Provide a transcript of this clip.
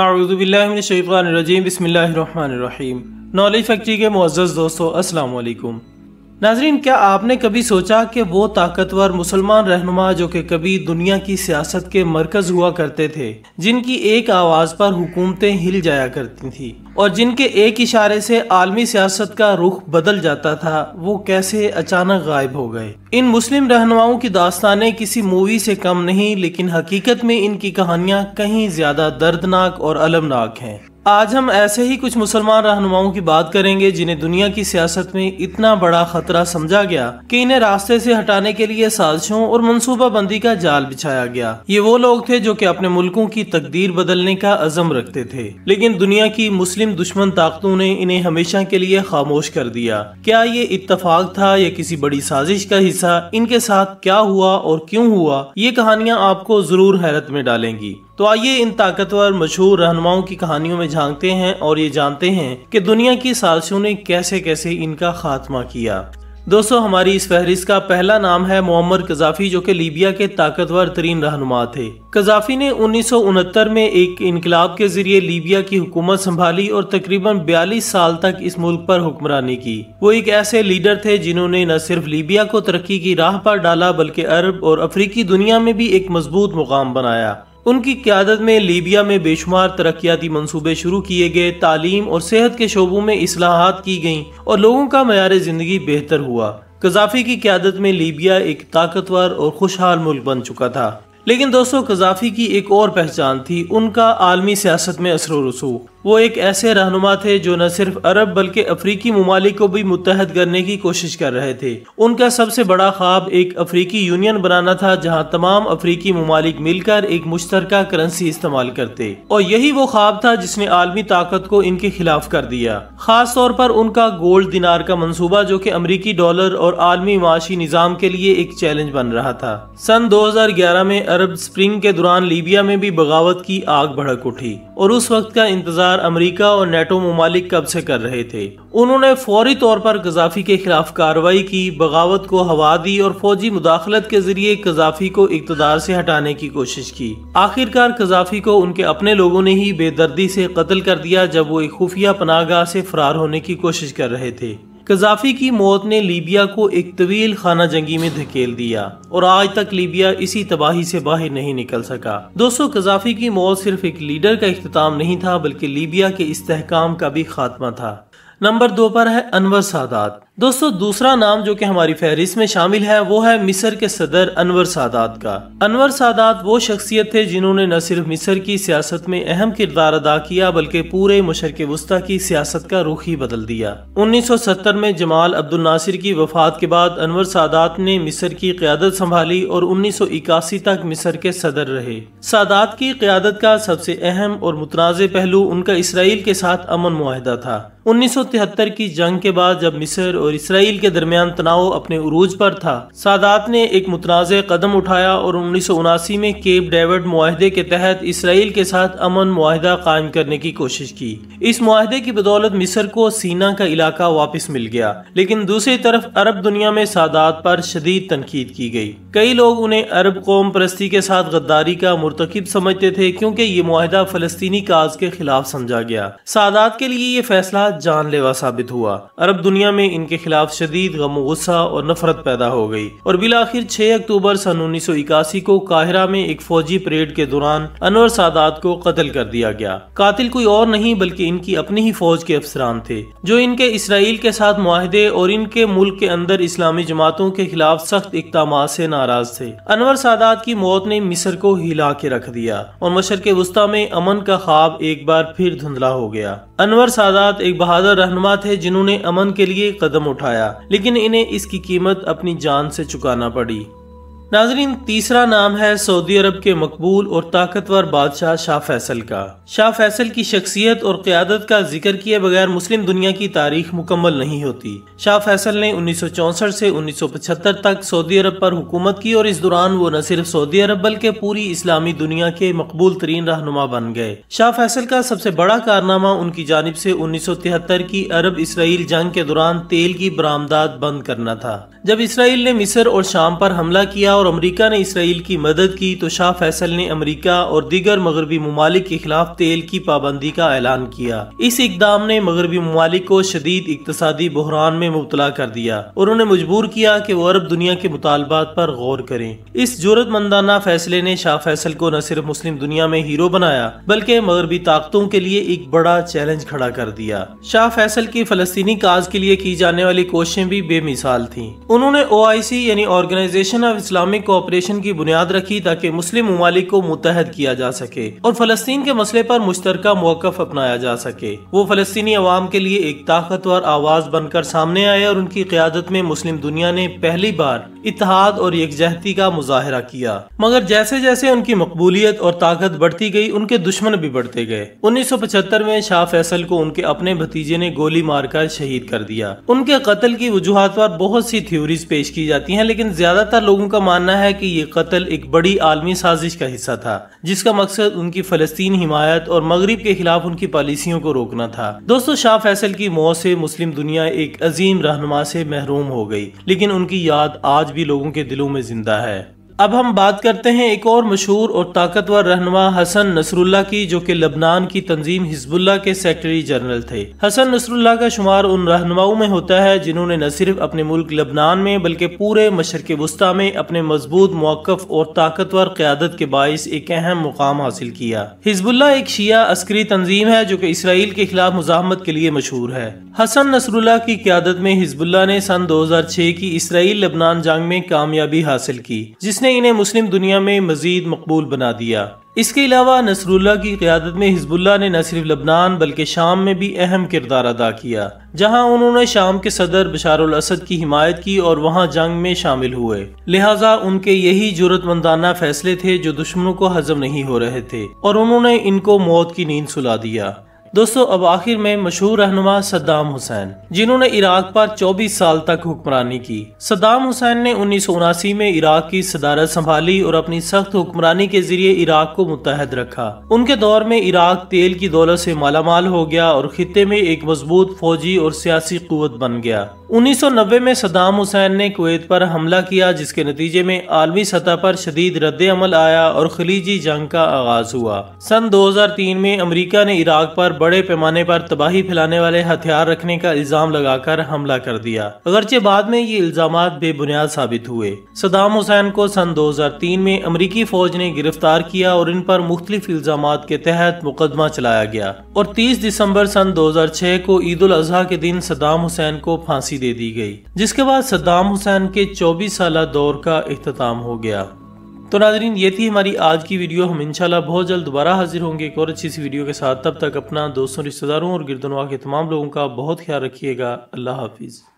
आउज़बिल्लिनशैफ़ानरजीम बसमीम knowledge factory के मुआज़ दोस्तों अस्सलाम वालेकुम नाजरीन क्या आपने कभी सोचा कि वो ताकतवर मुसलमान रहनुमा जो कि कभी दुनिया की सियासत के मरकज हुआ करते थे जिनकी एक आवाज़ पर हुकूमतें हिल जाया करती थी और जिनके एक इशारे से आलमी सियासत का रुख बदल जाता था वो कैसे अचानक गायब हो गए इन मुस्लिम रहनुमाओं की दास्तानें किसी मूवी से कम नहीं लेकिन हकीकत में इनकी कहानियाँ कहीं ज़्यादा दर्दनाक और अलमनाक हैं आज हम ऐसे ही कुछ मुसलमान रहनुमाओं की बात करेंगे जिन्हें दुनिया की सियासत में इतना बड़ा खतरा समझा गया कि इन्हें रास्ते से हटाने के लिए साजिशों और मनसूबाबंदी का जाल बिछाया गया ये वो लोग थे जो कि अपने मुल्कों की तकदीर बदलने का अजम रखते थे लेकिन दुनिया की मुस्लिम दुश्मन ताकतों ने इन्हें हमेशा के लिए खामोश कर दिया क्या ये इतफाक था या किसी बड़ी साजिश का हिस्सा इनके साथ क्या हुआ और क्यूँ हुआ ये कहानियाँ आपको जरूर हैरत में डालेंगी तो आइए इन ताकतवर मशहूर रहनुमाओं की कहानियों में झांकते हैं और ये जानते हैं कि दुनिया की साजिशों ने कैसे कैसे इनका खात्मा किया दोस्तों हमारी इस फहरिस्त का पहला नाम है मोहम्मद कजाफी जो कि लीबिया के ताकतवर तरीन रहनुमा थे कजाफी ने उन्नीस में एक इनकलाब के जरिए लीबिया की हुकूमत संभाली और तकरीबन 42 साल तक इस मुल्क पर हुक्मरानी की वो एक ऐसे लीडर थे जिन्होंने न सिर्फ लीबिया को तरक्की की राह पर डाला बल्कि अरब और अफ्रीकी दुनिया में भी एक मजबूत मुकाम बनाया उनकी क्यादत में लीबिया में बेशुमार तरक्याती मनसूबे शुरू किए गए तालीम और सेहत के शोबों में असलाहत की गईं और लोगों का मैार ज़िंदगी बेहतर हुआ कजाफी की क्यादत में लीबिया एक ताकतवर और खुशहाल मुल्क बन चुका था लेकिन दोस्तों कजाफी की एक और पहचान थी उनका आलमी सियासत में असर रसूख वो एक ऐसे रहनुमा थे जो न सिर्फ अरब बल्कि अफ्रीकी ममालिक को भी मुतहद करने की कोशिश कर रहे थे उनका सबसे बड़ा ख्वाब एक अफ्रीकी यूनियन बनाना था जहां तमाम अफ्रीकी ममालिक मिलकर एक मुश्तर करेंसी इस्तेमाल करते और यही वो ख्वाब था जिसने आलमी ताकत को इनके खिलाफ कर दिया खास तौर पर उनका गोल्ड दिनार का मनसूबा जो की अमरीकी डॉलर और आलमी माशी निज़ाम के लिए एक चैलेंज बन रहा था सन दो हजार ग्यारह में अरब स्प्रिंग के दौरान लीबिया में भी बगावत की आग भड़क उठी और उस वक्त का इंतजार इजहार अमरीका और नेटो ममालिक से कर रहे थे उन्होंने फौरी तौर पर गजाफी के खिलाफ कार्रवाई की बगावत को दी और फौजी मुदाखलत के जरिए कजाफी को इकतदार से हटाने की कोशिश की आखिरकार कजाफी को उनके अपने लोगों ने ही बेदर्दी से कत्ल कर दिया जब वो एक खुफिया पनागा से फरार होने की कोशिश कर रहे थे कजाफी की मौत ने लीबिया को एक तवील खाना जंगी में धकेल दिया और आज तक लीबिया इसी तबाही से बाहर नहीं निकल सका दोस्तों कजाफी की मौत सिर्फ एक लीडर का अख्ताम नहीं था बल्कि लीबिया के इस्तेकाम का भी खात्मा था नंबर दो पर है अनवर सादात दोस्तों दूसरा नाम जो कि हमारी फहरिस्त में शामिल है वो है मिस्र के सदर अनवर सादात का अनवर सादात वो शख्सियत थे जिन्होंने न सिर्फ मिस्र की सियासत में अहम किरदार अदा किया बल्कि पूरे मशरक वस्ती की सियासत का रुख ही बदल दिया 1970 में जमाल अब्दुल नासिर की वफात के बाद अनवर सादात ने मिस्र की क्यादत संभाली और उन्नीस सौ इक्यासी तक मिस्र के सदर रहे सादात की क्यादत का सबसे अहम और मुतनाज़ पहलू उनका इसराइल के साथ अमन माहिदा था उन्नीस सौ तिहत्तर की जंग के बाद जब मिस्र और इसराइल के दरमियान तनाव अपने उरूज पर था सादात ने एक मुतनाज़ कदम उठाया और उन्नीस सौ उनासी में केप डेविड माहदे के तहत इसराइल के साथ अमन माहदा कायम करने की कोशिश की इस माहदे की बदौलत मिस्र को सीना का इलाका वापस मिल गया लेकिन दूसरी तरफ अरब दुनिया में सादात पर शदीद तनकीद की गई कई लोग उन्हें अरब कौम परस्ती के साथ गद्दारी का मुरतकब समझते थे क्योंकि ये माहदा फलस्तनी काज के खिलाफ समझा गया सादात के लिए ये फैसला जानलेवा कारवा साबित हुआ अरब दुनिया में इनके खिलाफ शदीद गम गुस्सा और नफरत पैदा हो गई और आखिर छह अक्टूबर सन उन्नीस सौ इक्यासी को काहिरा में एक फौजी परेड के दौरान अनवर सादात को कत्ल कर दिया गया कातिल कोई और नहीं बल्कि इनकी अपनी ही फौज के अफसरान थे जो इनके इसराइल के साथ माहदे और इनके मुल्क के अंदर इस्लामी जमातों के खिलाफ सख्त इकदाम से नाराज थे अनवर सादात की मौत ने मिस्र को हिला के रख दिया और मशर के वस्ता में अमन का ख्वाब एक बार फिर धुंधला हो गया अनवर सादात एक बहादुर रहनुमा थे जिन्होंने अमन के लिए कदम उठाया लेकिन इन्हें इसकी कीमत अपनी जान से चुकाना पड़ी नाजरीन तीसरा नाम है सऊदी अरब के मकबूल और ताकतवर बादशाह शाह फैसल का शाह फैसल की शख्सियत और क्यादत का जिक्र किए बगैर मुस्लिम दुनिया की तारीख मुकम्मल नहीं होती शाह फैसल ने उन्नीस से 1975 तक सऊदी अरब पर हुकूमत की और इस दौरान वो न सिर्फ सऊदी अरब बल्कि पूरी इस्लामी दुनिया के मकबूल तरीन रहनुमा बन गए शाह फैसल का सबसे बड़ा कारनामा उनकी जानब से तिहत्तर की अरब इसराइल जंग के दौरान तेल की बरामदाद बंद करना था जब इसराइल ने मिस्र और शाम पर हमला किया और अमरीका ने इसराइल की मदद की तो शाह फैसल ने अमरीका और दीगर मगरबी ममालिक के खिलाफ तेल की पाबंदी का ऐलान किया इस इकदाम ने मगरबी ममालिक को शदीद इकतदी बहरान में मुबतला कर दिया और उन्हें मजबूर किया कि वो अरब दुनिया के मुतालबात पर गौर करें इस जरूरतमंदाना फैसले ने शाह फैसल को न सिर्फ मुस्लिम दुनिया में हीरो बनाया बल्कि मगरबी ताकतों के लिए एक बड़ा चैलेंज खड़ा कर दिया शाह फैसल की फलस्तनी काज के लिए की जाने वाली कोशिशें भी बेमिसाल थी उन्होंने ओ आई सी यानी organisation of Islam Islamic cooperation की बुनियाद रखी ताकि मुस्लिम ममालिक को मुतहद किया जा सके और फलस्तीन के मसले पर मुश्तर मौकफ अपनाया जा सके वो फलस्तनी आवाम के लिए एक ताकतवर आवाज बनकर सामने आए और उनकी क्यादत में मुस्लिम दुनिया ने पहली बार इतिहाद और यकजहती का मुजाहरा किया मगर जैसे जैसे उनकी मकबूलियत और ताकत बढ़ती गई उनके दुश्मन भी बढ़ते गए 1975 में शाह फैसल को उनके अपने भतीजे ने गोली मारकर शहीद कर दिया उनके कत्ल की वजूहत पर बहुत सी थ्योरीज पेश की जाती है लेकिन ज्यादातर लोगों का मानना है की ये कत्ल एक बड़ी आलमी साजिश का हिस्सा था जिसका मकसद उनकी फलस्तीन हिमायत और मगरब के खिलाफ उनकी पॉलिसियों को रोकना था दोस्तों शाह फैसल की मौत से मुस्लिम दुनिया एक अजीम रहनुमा से महरूम हो गई लेकिन उनकी याद आज भी लोगों के दिलों में जिंदा है अब हम बात करते हैं एक और मशहूर और ताकतवर रहनमा हसन नसरुल्ला की जो कि लबनान की तंजीम हिजबुल्ला के सेक्रेटरी जनरल थे हसन नसरुल्ला का शुमार उन रहनुमाओं में होता है जिन्होंने न सिर्फ अपने मुल्क लबनान में बल्कि पूरे मशरक वस्ता में अपने मजबूत मौकफ और ताकतवर क्यादत के बायस एक अहम मुकाम हासिल किया हिजबुल्ला एक शिया अस्करी तंजीम है जो कि इसराइल के खिलाफ मुजामत के लिए मशहूर है हसन नसरुल्ला की क्यादत में हिजबुल्ला ने सन दो हजार छह की इसराइल लबनान जंग में कामयाबी हासिल की जिसने ने इन्हें मुस्लिम दुनिया में मजीद मकबूल बना दिया इसके अलावा नसरुल्ला की क्यादत में हिजबुल्ला ने न सिर्फ लबनान बल्कि शाम में भी अहम किरदार अदा किया जहां उन्होंने शाम के सदर बशारुल असद की हिमायत की और वहां जंग में शामिल हुए लिहाजा उनके यही जरूरतमंदाना फैसले थे जो दुश्मनों को हजम नहीं हो रहे थे और उन्होंने इनको मौत की नींद सुला दिया दोस्तों अब आखिर में मशहूर रहनुमा सद्दाम हुसैन जिन्होंने इराक पर 24 साल तक हुक्मरानी की सद्दाम हुसैन ने उन्नीस में इराक की सदारत संभाली और अपनी सख्त हुक्मरानी के जरिए इराक को मुतहद रखा उनके दौर में इराक तेल की दौलत से मालामाल हो गया और खत्े में एक मजबूत फौजी और सियासी कुत बन गया 1990 में सद्दाम हुसैन ने कुवैत पर हमला किया जिसके नतीजे में आलमी सतह पर शदीद रद्द अमल आया और खलीजी जंग का आगाज हुआ सन 2003 में अमेरिका ने इराक पर बड़े पैमाने पर तबाही फैलाने वाले हथियार रखने का इल्जाम लगाकर हमला कर दिया अगरचे बाद में ये इल्जाम बेबुनियाद साबित हुए सदाम हुसैन को सन 2003 में अमरीकी फौज ने गिरफ्तार किया और इन पर मुख्तलिफ इल्जाम के तहत मुकदमा चलाया गया और तीस दिसम्बर सन दो हजार छह को ईद उल अजहा के दिन सदाम हुसैन को फांसी दे दी गई जिसके बाद सदाम हुसैन के चौबीस साल दौर का अख्ताम हो गया तो नाजरीन ये थी हमारी आज की वीडियो हम इंशाल्लाह बहुत जल्द दोबारा हाजिर होंगे एक और अच्छी सी वीडियो के साथ तब तक अपना दोस्तों रिश्तेदारों और गिरदनवा के तमाम लोगों का बहुत ख्याल रखिएगा अल्लाह हाफिज़